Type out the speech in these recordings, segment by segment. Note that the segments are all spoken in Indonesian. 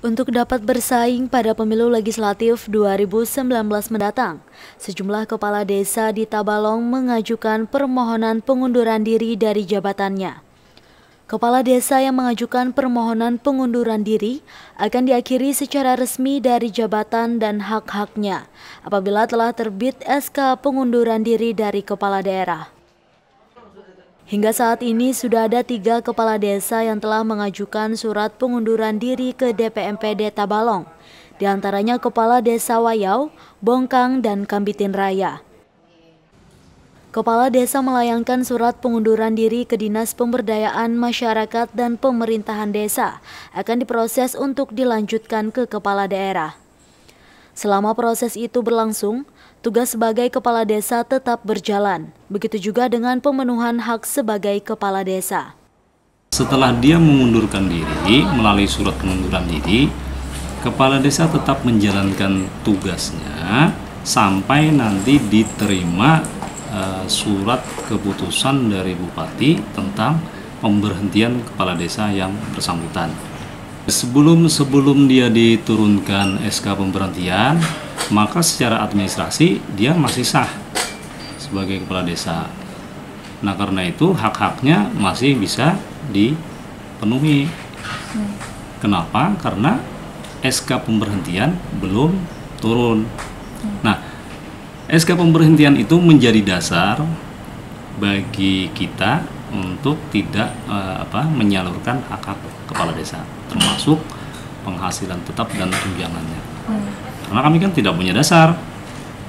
Untuk dapat bersaing pada pemilu legislatif 2019 mendatang, sejumlah kepala desa di Tabalong mengajukan permohonan pengunduran diri dari jabatannya. Kepala desa yang mengajukan permohonan pengunduran diri akan diakhiri secara resmi dari jabatan dan hak-haknya apabila telah terbit SK pengunduran diri dari kepala daerah. Hingga saat ini sudah ada tiga kepala desa yang telah mengajukan surat pengunduran diri ke DPMPD Tabalong, di antaranya Kepala Desa Wayau, Bongkang, dan Kambitin Raya. Kepala desa melayangkan surat pengunduran diri ke Dinas Pemberdayaan Masyarakat dan Pemerintahan Desa akan diproses untuk dilanjutkan ke kepala daerah. Selama proses itu berlangsung, tugas sebagai kepala desa tetap berjalan. Begitu juga dengan pemenuhan hak sebagai kepala desa. Setelah dia mengundurkan diri melalui surat pengunduran diri, kepala desa tetap menjalankan tugasnya sampai nanti diterima eh, surat keputusan dari bupati tentang pemberhentian kepala desa yang bersangkutan. Sebelum sebelum dia diturunkan SK pemberhentian, maka secara administrasi dia masih sah sebagai kepala desa. Nah, karena itu hak-haknya masih bisa dipenuhi. Kenapa? Karena SK pemberhentian belum turun. Nah, SK pemberhentian itu menjadi dasar bagi kita untuk tidak uh, apa menyalurkan hak-hak kepala desa termasuk penghasilan tetap dan tunjangannya hmm. karena kami kan tidak punya dasar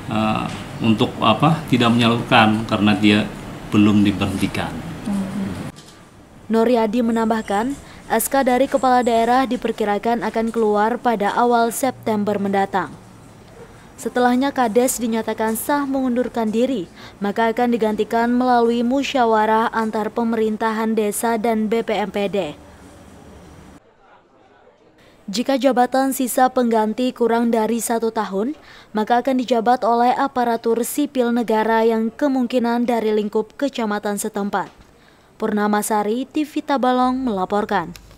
uh, untuk apa tidak menyalurkan karena dia belum diberhentikan hmm. Noriadi menambahkan SK dari kepala daerah diperkirakan akan keluar pada awal September mendatang Setelahnya Kades dinyatakan sah mengundurkan diri, maka akan digantikan melalui musyawarah antar pemerintahan desa dan BPMPD. Jika jabatan sisa pengganti kurang dari satu tahun, maka akan dijabat oleh aparatur sipil negara yang kemungkinan dari lingkup kecamatan setempat. Purnamasari, TV Tabalong melaporkan.